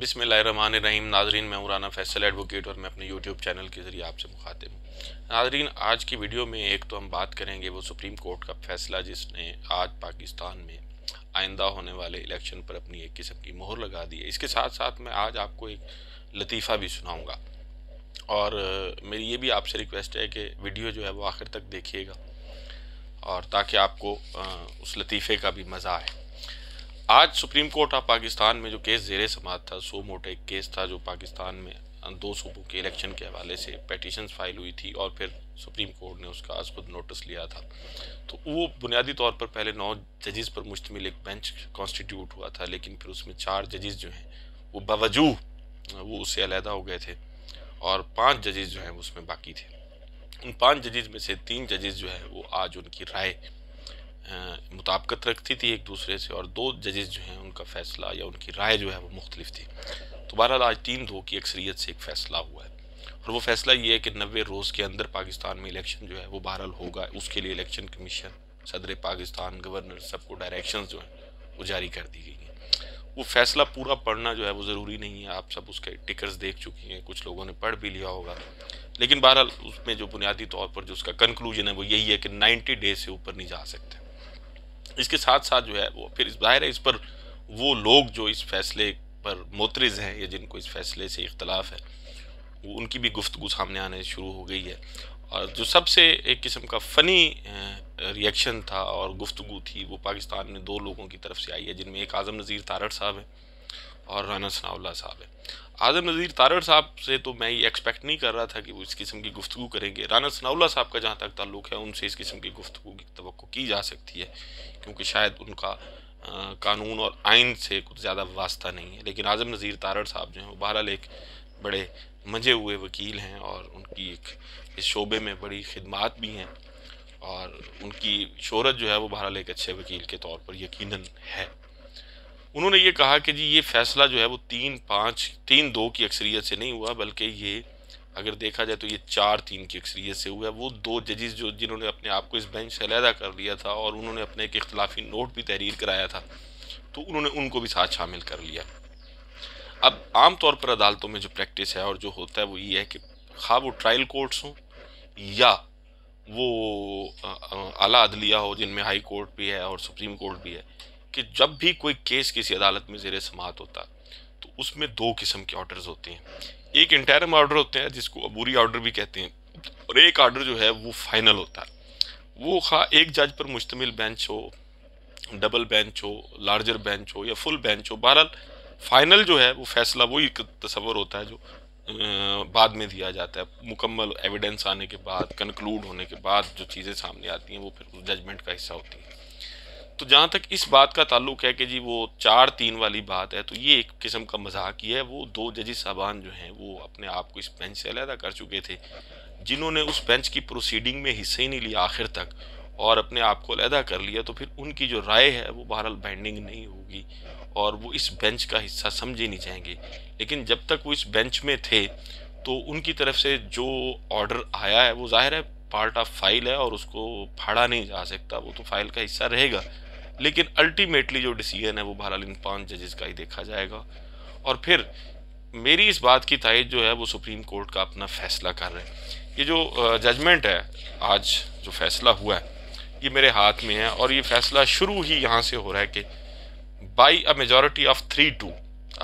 बिसमीम नाजरीन मैं उराना फैसल एडवोकेट और मैं अपने यूट्यूब चैनल के ज़रिए आपसे मुखातिब हूँ नाजरीन आज की वीडियो में एक तो हम बात करेंगे वो सुप्रीम कोर्ट का फैसला जिसने आज पाकिस्तान में आइंदा होने वाले इलेक्शन पर अपनी एक किस्म की मोहर लगा दी है इसके साथ साथ मैं आज आपको एक लतीफ़ा भी सुनाऊँगा और मेरी ये भी आपसे रिक्वेस्ट है कि वीडियो जो है वो आखिर तक देखिएगा और ताकि आपको उस लतीफ़े का भी मज़ा आए आज सुप्रीम कोर्ट ऑफ पाकिस्तान में जो केस जेर समाज था सो मोटा एक केस था जो पाकिस्तान में दो सूबों के इलेक्शन के हवाले से पटिशन फाइल हुई थी और फिर सुप्रीम कोर्ट ने उसका आज खुद नोटिस लिया था तो वो बुनियादी तौर पर पहले नौ जजेस पर मुश्तमिल एक बेंच कॉन्स्टिट्यूट हुआ था लेकिन फिर उसमें चार जजेस जो हैं वो बावजूद वो उससे अलहदा हो गए थे और पाँच जजेस जो हैं उसमें बाकी थे उन पाँच जजेस में से तीन जजेस जो हैं वो आज उनकी राय मुताबकत रखती थी एक दूसरे से और दो जजेस जो हैं उनका फ़ैसला या उनकी राय जो है वो मुख्तलिफ थी तो बहरहाल आज तीन दो की अक्सरीत से एक फ़ैसला हुआ है और वो फ़ैसला ये है कि नबे रोज़ के अंदर पाकिस्तान में इलेक्शन जो है वो बहरहाल होगा उसके लिए इलेक्शन कमीशन सदर पाकिस्तान गवर्नर सबको डायरेक्शन जो हैं वो जारी कर दी गई हैं वो फ़ैसला पूरा पढ़ना जो है वो ज़रूरी नहीं है आप सब उसके टिकर्स देख चुकी हैं कुछ लोगों ने पढ़ भी लिया होगा लेकिन बहरहाल उसमें जो बुनियादी तौर पर जो उसका कंक्लूजन है वो यही है कि 90 डेज से ऊपर नहीं जा सकते इसके साथ साथ जो है वो फिर बाहर है इस पर वो लोग जो इस फैसले पर मोतरज हैं या जिनको इस फैसले से इख्तलाफ है वो उनकी भी गुफ्तु सामने आने शुरू हो गई है और जो सबसे एक किस्म का फ़नी रिएक्शन था और गुफ्तु थी वो पाकिस्तान में दो लोगों की तरफ से आई है जिनमें एक आज़म नज़ीर तारड़ साहब हैं और राना सनाउल्ला साहब है आज़म नज़ीर तारड़ साहब से तो मैं ये एक्सपेक्ट नहीं कर रहा था कि वो इस किस्म की गुफ्तु करेंगे राना सनाउल्ला साहब का जहाँ तक ताल्लुक है उनसे इस किस्म की गुफ्तु की तो की जा सकती है क्योंकि शायद उनका आ, कानून और आइन से कुछ ज़्यादा वास्ता नहीं है लेकिन आज़म नज़ीर तारड़ साहब जो हैं वो बहरहाल एक बड़े मजे हुए वकील हैं और उनकी एक इस शोबे में बड़ी खदमात भी हैं और उनकी शहरत जो है वो बहरहाल एक अच्छे वकील के तौर पर यकीनन है उन्होंने ये कहा कि जी ये फैसला जो है वो तीन पाँच तीन दो की अक्सरीत से नहीं हुआ बल्कि ये अगर देखा जाए तो ये चार तीन की अक्सरीत से हुआ है वो दो जजेस जो जिन्होंने अपने आप को इस बेंच से अलहदा कर लिया था और उन्होंने अपने एक इख्तलाफी नोट भी तहरीर कराया था तो उन्होंने उनको भी साथ शामिल कर लिया अब आम तौर पर अदालतों में जो प्रैक्टिस है और जो होता है वो ये है कि खा वो ट्रायल कोर्ट्स हों या वो अला अदलिया हो जिनमें हाई कोर्ट भी है और सुप्रीम कोर्ट भी है कि जब भी कोई केस किसी अदालत में जेर समात होता तो उसमें दो किस्म के ऑर्डर्स होते हैं एक इंटरम ऑर्डर होते हैं जिसको अबूरी ऑर्डर भी कहते हैं और एक ऑर्डर जो है वो फाइनल होता है वो खा एक जज पर मुश्तमिल बेंच हो डबल बेंच हो लार्जर बेंच हो या फुल बेंच हो बहरहाल फाइनल जो है वो फैसला वही तस्वर होता है जो बाद में दिया जाता है मुकम्मल एविडेंस आने के बाद कंक्लूड होने के बाद जो चीज़ें सामने आती हैं वो फिर उस जजमेंट का हिस्सा होती हैं तो जहाँ तक इस बात का ताल्लुक है कि जी वो चार तीन वाली बात है तो ये एक किस्म का मजाक ही है वो दो जजिस साहबान जो हैं वो अपने आप को इस बेंच से अलहदा कर चुके थे जिन्होंने उस बेंच की प्रोसीडिंग में हिस्से ही नहीं लिया आखिर तक और अपने आप को अलहदा कर लिया तो फिर उनकी जो राय है वो बहरहाल बैंडिंग नहीं होगी और वो इस बेंच का हिस्सा समझे नहीं जाएंगे लेकिन जब तक वो इस बेंच में थे तो उनकी तरफ से जो ऑर्डर आया है वो जाहिर है पार्ट ऑफ फाइल है और उसको फाड़ा नहीं जा सकता वो तो फाइल का हिस्सा रहेगा लेकिन अल्टीमेटली जो डिसीजन है वो बहरहाल इन पांच जजेस का ही देखा जाएगा और फिर मेरी इस बात की तायद जो है वो सुप्रीम कोर्ट का अपना फैसला कर रहे हैं ये जो जजमेंट है आज जो फैसला हुआ है ये मेरे हाथ में है और ये फैसला शुरू ही यहाँ से हो रहा है कि by a majority of three two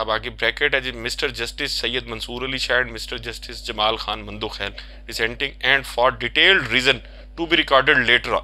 अब आगे ब्रैकेट है जी mister justice Syed Mansoor Ali Shah and mister justice Jamal Khan Mandokhail dissenting and for detailed reason to be recorded later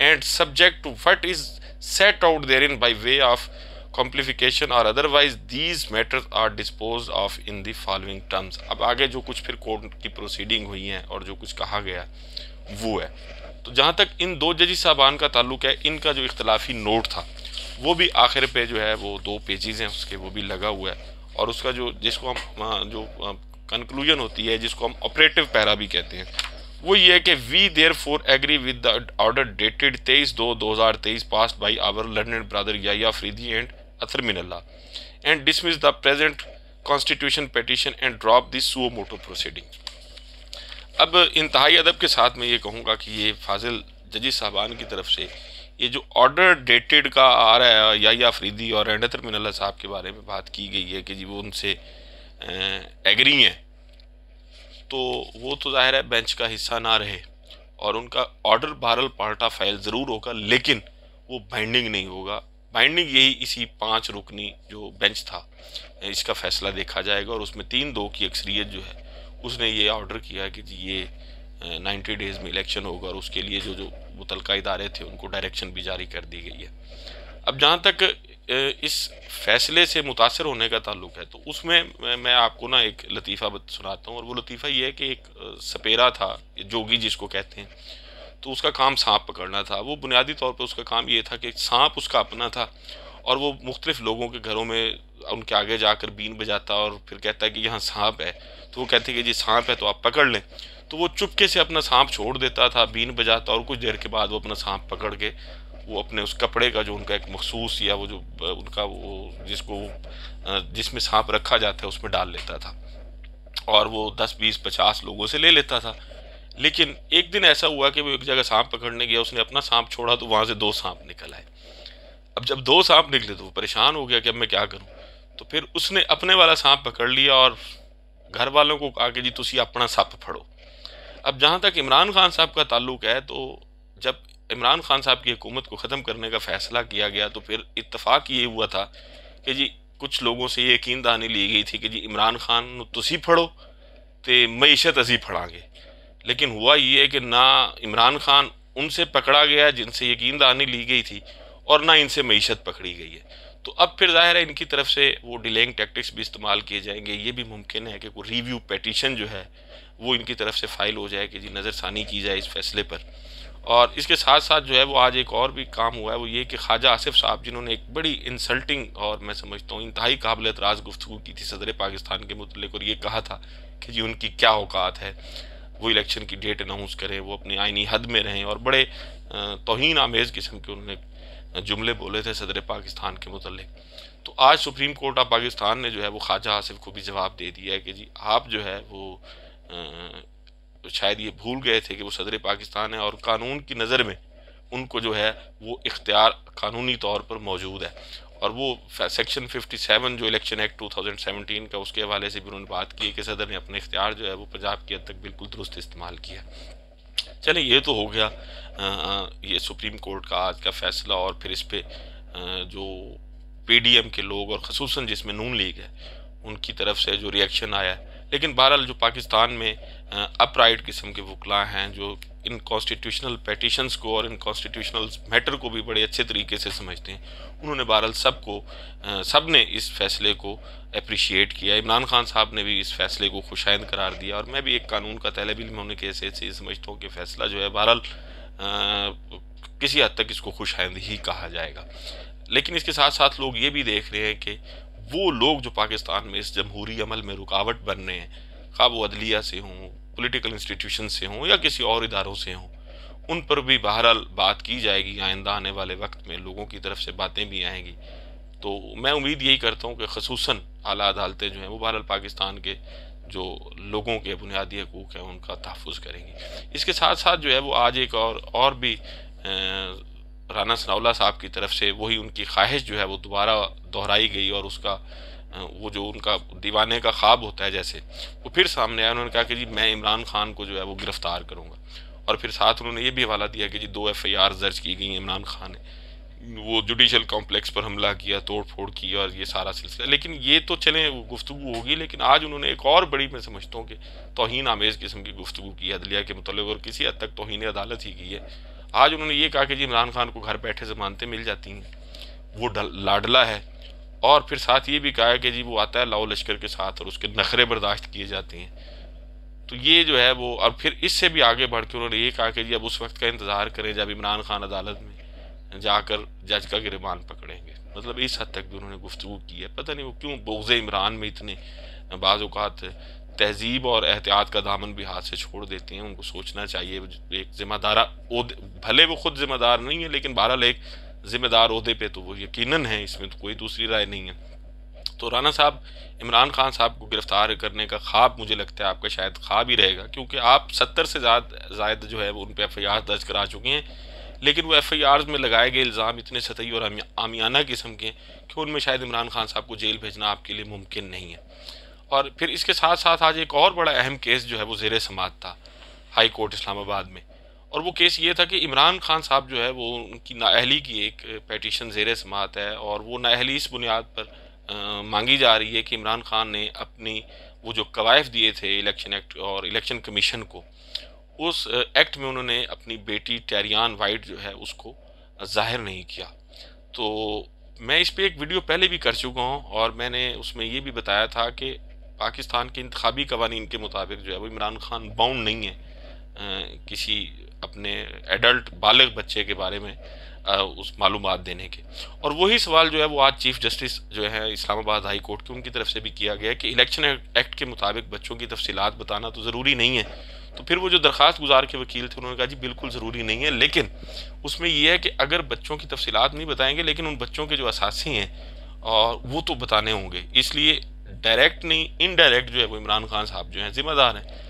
and subject to what is set out therein by way of amplification और otherwise these matters are disposed of in the following terms अब आगे जो कुछ फिर court की proceeding हुई है और जो कुछ कहा गया वो है तो जहाँ तक इन दो जजी साहबान का ताल्लुक है इनका जो इख्तलाफी नोट था वो भी आखिर पे जो है वो दो पेजेज़ हैं उसके वो भी लगा हुआ है और उसका जो जिसको हम हाँ, जो कंक्लूजन हाँ, होती है जिसको हम ऑपरेटिव पैरा भी कहते हैं वो ये कि we therefore agree with the order dated तेईस दो दो हज़ार तेईस passed by our learned brother Yahya Afridi and Athar Minallah and dismiss the present constitution petition and drop this suo motu proceeding अब इंतहाई अदब के साथ मैं ये कहूँगा कि ये फाजिल जजी साहबान की तरफ से ये जो ऑर्डर डेटेड का आ रहा है या या फरीदी और एंडतर मिनल्ला साहब के बारे में बात की गई है कि जी वो उनसे एग्री हैं तो वो तो जाहिर है बेंच का हिस्सा ना रहे और उनका ऑर्डर बारल पार्टा फाइल ज़रूर होगा लेकिन वो बाइंडिंग नहीं होगा बाइंडिंग यही इसी पांच रुकनी जो बेंच था इसका फैसला देखा जाएगा और उसमें तीन दो की अक्सरियत जो है उसने ये ऑर्डर किया कि ये नाइन्टी डेज़ में इलेक्शन होगा और उसके लिए जो जो मुतलका इदारे थे उनको डायरेक्शन भी जारी कर दी गई है अब जहाँ तक इस फैसले से मुतासर होने का ताल्लुक है तो उसमें मैं आपको ना एक लतीफ़ा सुनाता हूँ और वो लतीफ़ा ये है कि एक सपेरा था जोगी जिसको कहते हैं तो उसका काम सांप पकड़ना था वो बुनियादी तौर पर उसका काम ये था कि सांप उसका अपना था और वो मुख्तलिफ लोगों के घरों में उनके आगे जाकर बीन बजाता और फिर कहता है कि यहाँ सांप है तो वो कहते कि जी सांप है तो आप पकड़ लें तो वो चुपके से अपना सांप छोड़ देता था बीन बजाता और कुछ देर के बाद वो अपना सांप पकड़ के वो अपने उस कपड़े का जो उनका एक मखसूस या वो जो उनका वो जिसको जिसमें सांप रखा जाता है उसमें डाल लेता था और वो दस बीस पचास लोगों से ले लेता था लेकिन एक दिन ऐसा हुआ कि वो एक जगह सांप पकड़ने गया उसने अपना सांप छोड़ा तो वहाँ से दो सांप निकल आए अब जब दो सांप निकले तो वो परेशान हो गया कि अब मैं क्या करूँ तो फिर उसने अपने वाला सांप पकड़ लिया और घर वालों को कहा कि जी तुम अपना सांप फड़ो अब जहाँ तक इमरान खान साहब का ताल्लुक है तो जब इमरान खान साहब की हुकूमत को ख़त्म करने का फ़ैसला किया गया तो फिर इतफाक़ ये हुआ था कि जी कुछ लोगों से ये यकीन दहानी ली गई थी कि जी इमरान खान तुसी फड़ो तो मीशत अजी फड़ा गए लेकिन हुआ ये है कि ना इमरान खान उनसे पकड़ा गया जिनसे यकीन दहानी ली गई थी और ना इनसे मीशत पकड़ी गई है तो अब फिर ज़ाहिर है इनकी तरफ से वो डिलेइंग टैक्टिक्स भी इस्तेमाल किए जाएंगे ये भी मुमकिन है कि कोई रिव्यू पटिशन जो है वो इनकी तरफ से फ़ाइल हो जाए कि जी नज़रसानी की जाए इस फैसले पर और इसके साथ साथ जो है वो आज एक और भी काम हुआ है वो ये कि ख्वाजा आसिफ साहब जिन्होंने एक बड़ी इंसल्टिंग और मैं समझता हूँ इंतहाई काबिल एतराज़ गुफ्तु की थी सदर पाकिस्तान के मतलब और ये कहा था कि जी उनकी क्या औकात है वो इलेक्शन की डेट अनाउंस करें वो अपनी आइनी हद में रहें और बड़े तोहन आमेज़ किस्म के उन्होंने जुमले बोले थे सदर पाकिस्तान के मतलब तो आज सुप्रीम कोर्ट ऑफ पाकिस्तान ने जो है वो ख्वाजा आसिफ को भी जवाब दे दिया है कि जी आप जो है वो तो शायद ये भूल गए थे कि वो सदर पाकिस्तान है और कानून की नज़र में उनको जो है वो इख्तियार कानूनी तौर पर मौजूद है और वो सेक्शन 57 जो इलेक्शन एक्ट 2017 का उसके हवाले से भी उन्होंने बात की कि सदर ने अपने इख्तियार जो है वो पंजाब की हद तक बिल्कुल दुरुस्त इस्तेमाल किया चले ये तो हो गया आ, ये सुप्रीम कोर्ट का आज का फैसला और फिर इस पर जो पी डी एम के लोग और खसूस जिसमें नून लीग है उनकी तरफ से जो रिएक्शन आया है लेकिन बहरहाल जो पाकिस्तान में अपराइट किस्म के वकला हैं जो इन कॉन्स्टिट्यूशनल पटिशन को और इन कॉन्स्टिट्यूशनल मैटर को भी बड़े अच्छे तरीके से समझते हैं उन्होंने बहरहाल को सब ने इस फैसले को अप्रिशिएट किया इमरान खान साहब ने भी इस फैसले को खुशाइंद करार दिया और मैं भी एक कानून का तलब इलम होने के ऐसे से समझता हूँ कि फ़ैसला जो है बहरहाल किसी हद तक इसको खुशाइंद ही कहा जाएगा लेकिन इसके साथ साथ लोग ये भी देख रहे हैं कि वो लोग जो पाकिस्तान में इस जमहूरी अमल में रुकावट बन रहे हैं खा वो अदलिया से हों पोलिटिकल इंस्टीट्यूशन से हों या किसी और इदारों से हों उन पर भी बहरहाल बात की जाएगी आइंदा आने वाले वक्त में लोगों की तरफ से बातें भी आएंगी तो मैं उम्मीद यही करता हूँ कि खसूस अली अदालतें जो हैं वो बहरहाल पाकिस्तान के जो लोगों के बुनियादी हकूक़ हैं उनका तहफ़ करेंगी इसके साथ साथ जो है वो आज एक और और भी राना सनाउल्ला साहब की तरफ से वही उनकी ख्वाहिश जो है वो दोबारा दोहराई गई और उसका वो जो उनका दीवाने का ख्वाब होता है जैसे वो फिर सामने आया उन्होंने कहा कि जी मैं इमरान खान को जो है वो गिरफ़्तार करूँगा और फिर साथ उन्होंने ये भी हवाला दिया कि जी दो एफ़ आई आर दर्ज की गई इमरान खान ने वो जुडिशल कॉम्प्लेक्स पर हमला किया तोड़ फोड़ की और ये सारा सिलसिला लेकिन ये तो चले गुफ्तु होगी लेकिन आज उन्होंने एक और बड़ी मैं समझता हूँ कि तोहन आमेज़ किस्म की गुफ्तु की अदलिया के मतलब और किसी हद तक तोहन अदालत ही की है आज उन्होंने ये कहा कि जी इमरान खान को घर बैठे जमानतें मिल जाती हैं वो लाडला है और फिर साथ ये भी कहा है कि जी वो आता है लाओ लश्कर के साथ और उसके नखरे बर्दाश्त किए जाते हैं तो ये जो है वो और फिर इससे भी आगे बढ़ के उन्होंने ये कहा कि जी अब उस वक्त का इंतज़ार करें जब इमरान खान अदालत में जाकर जज का गिरबान पकड़ेंगे मतलब इस हद तक भी उन्होंने गुफ्तु की है पता नहीं वो क्यों बोगज़े इमरान में इतने बाज़ात तहजीब और एहतियात का दामन भी हाथ से छोड़ देती हैं उनको सोचना चाहिए एक जिम्मेदार भले वो खुद जिम्मेदार नहीं है लेकिन बहरहाल एक जिम्मेदार अहदे पे तो वो यकीनन है इसमें तो कोई दूसरी राय नहीं है तो राना साहब इमरान खान साहब को गिरफ्तार करने का ख्वाब मुझे लगता है आपका शायद ख्वाब ही रहेगा क्योंकि आप सत्तर से ज़्यादा जो है वो उन पर एफ आई आर दर्ज करा चुके हैं लेकिन वो एफ आई आर में लगाए गए इल्ज़ाम इतने सतही और आमियाना किस्म के हैं कि उनमें शायद इमरान खान साहब को जेल भेजना आपके लिए मुमकिन नहीं है और फिर इसके साथ साथ आज एक और बड़ा अहम केस जो है वो जेर समाज था हाई कोर्ट इस्लामाबाद में और वो केस ये था कि इमरान खान साहब जो है वो उनकी नाअहली की एक पटिशन जेर समात है और वो नाअहली इस बुनियाद पर आ, मांगी जा रही है कि इमरान खान ने अपनी वो जो कवायफ दिए थे इलेक्शन एक्ट और इलेक्शन कमीशन को उस एक्ट में उन्होंने अपनी बेटी टैरियान वाइट जो है उसको जाहिर नहीं किया तो मैं इस पर एक वीडियो पहले भी कर चुका हूँ और मैंने उसमें ये भी बताया था कि पाकिस्तान के इंतबी कवानीन के मुताबिक जो है वो इमरान खान बाउंड नहीं है किसी अपने एडल्ट बालग बच्चे के बारे में उस मालूम देने के और वही सवाल जो है वो आज चीफ जस्टिस जो है इस्लामाबाद हाई कोर्ट के उनकी तरफ से भी किया गया कि इलेक्शन एक्ट के मुताबिक बच्चों की तफसीत बताना तो ज़रूरी नहीं है तो फिर वो जो दरख्वास्त गुजार के वकील थे उन्होंने कहा जी बिल्कुल ज़रूरी नहीं है लेकिन उसमें यह है कि अगर बच्चों की तफसीत नहीं बताएंगे लेकिन उन बच्चों के जो असासी हैं और वो तो बताने होंगे इसलिए डायरेक्ट नहीं इनडायरेक्ट जो है वो इमरान खान साहब जो हैं जिम्मेदार हैं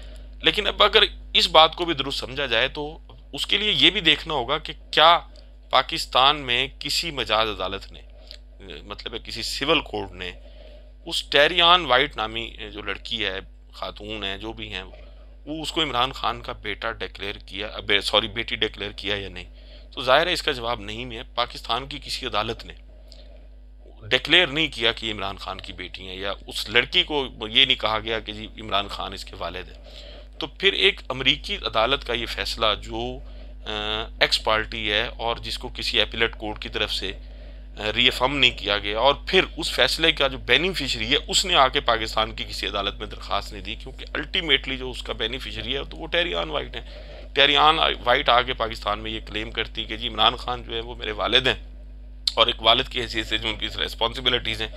लेकिन अब अगर इस बात को भी दुरुस्त समझा जाए तो उसके लिए ये भी देखना होगा कि क्या पाकिस्तान में किसी मजाज अदालत ने मतलब किसी सिविल कोर्ट ने उस टेरियान वाइट नामी जो लड़की है खातून है जो भी हैं वो उसको इमरान खान का बेटा डिक्लेयर किया सॉरी बेटी डिक्लेयर किया या नहीं तो ज़ाहिर है इसका जवाब नहीं है पाकिस्तान की किसी अदालत ने डिक्लेयर नहीं किया कि इमरान खान की बेटी हैं या उस लड़की को ये नहीं कहा गया कि जी इमरान खान इसके वालद हैं तो फिर एक अमरीकी अदालत का ये फैसला जो एक्स पार्टी है और जिसको किसी एपिलेट कोर्ट की तरफ से रीएफम नहीं किया गया और फिर उस फैसले का जो बेनिफिशरी है उसने आके पाकिस्तान की किसी अदालत में दरख्वास्त नहीं दी क्योंकि अल्टीमेटली जो उसका बेनिफिशरी है तो वो टेरियान वाइट है टेरियान वाइट आके पाकिस्तान में ये क्लेम करती है कि जी इमरान खान जो है वो मेरे वालद हैं और एक वालद की हैसियत से जो उनकी रेस्पॉन्सिबिलिटीज़ हैं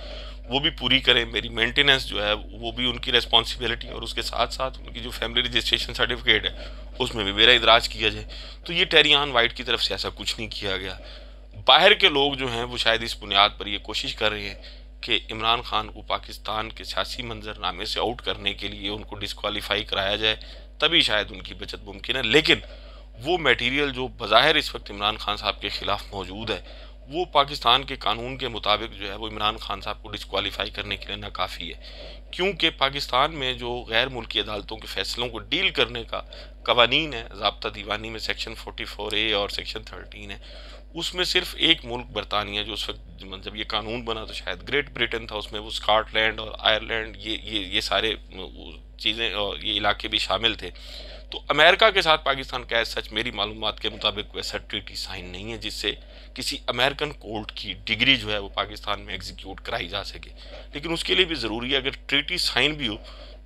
वो भी पूरी करें मेरी मेंटेनेंस जो है वो भी उनकी रेस्पॉन्सिबिलिटी और उसके साथ साथ उनकी जो फैमिली रजिस्ट्रेशन सर्टिफिकेट है उसमें भी मेरा इंदराज किया जाए तो ये टेरियान वाइट की तरफ से ऐसा कुछ नहीं किया गया बाहर के लोग जो हैं वो शायद इस बुनियाद पर ये कोशिश कर रहे हैं कि इमरान खान को पाकिस्तान के सियासी मंजरनामे से आउट करने के लिए उनको डिसकॉलीफाई कराया जाए तभी शायद उनकी बचत मुमकिन है लेकिन वो मटेरियल जो बज़ाहिर इस वक्त इमरान खान साहब के ख़िलाफ़ मौजूद है वो पाकिस्तान के कानून के मुताबिक जो है वो इमरान खान साहब को डिसकवालीफाई करने के लिए नाकाफ़ी है क्योंकि पाकिस्तान में जो गैर मुल्की अदालतों के फैसलों को डील करने का कवानीन है जबता दीवानी में सेक्शन फोटी फोर ए और सेक्शन थर्टीन है उसमें सिर्फ एक मुल्क बरतानिया जो उस वक्त जब ये कानून बना तो शायद ग्रेट ब्रिटेन था उसमें वो स्काटलैंड और आयरलैंड ये ये ये सारे चीज़ें और ये इलाके भी शामिल थे तो अमेरिका के साथ पाकिस्तान का एज सच मेरी मालूम के मुताबिक वैसा ट्रीटी साइन नहीं है जिससे किसी अमेरिकन कोर्ट की डिग्री जो है वो पाकिस्तान में एग्जीक्यूट कराई जा सके लेकिन उसके लिए भी ज़रूरी है अगर ट्रीटी साइन भी हो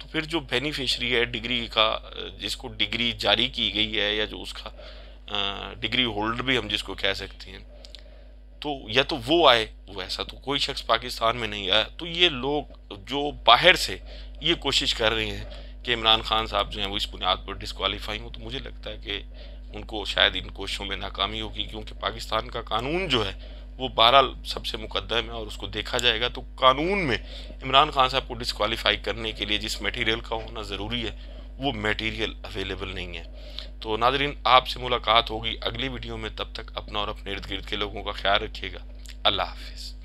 तो फिर जो बेनिफिशरी है डिग्री का जिसको डिग्री जारी की गई है या जो उसका डिग्री होल्डर भी हम जिसको कह सकते हैं तो या तो वो आए वैसा तो कोई शख्स पाकिस्तान में नहीं आया तो ये लोग जो बाहर से ये कोशिश कर रहे हैं कि इमरान खान साहब जो हैं वो इस बुनियाद पर डिसकवालीफाई हों तो मुझे लगता है कि उनको शायद इन कोशिशों में नाकामी होगी क्योंकि पाकिस्तान का कानून जो है वो बारह सबसे मुकदम है और उसको देखा जाएगा तो कानून में इमरान खान साहब को डिसकवालीफाई करने के लिए जिस मटेरियल का होना ज़रूरी है वो मटेरियल अवेलेबल नहीं है तो नाजरीन आपसे मुलाकात होगी अगली वीडियो में तब तक अपना और अपने इर्द गिर्द के लोगों का ख्याल रखिएगा अल्लाह हाफिज़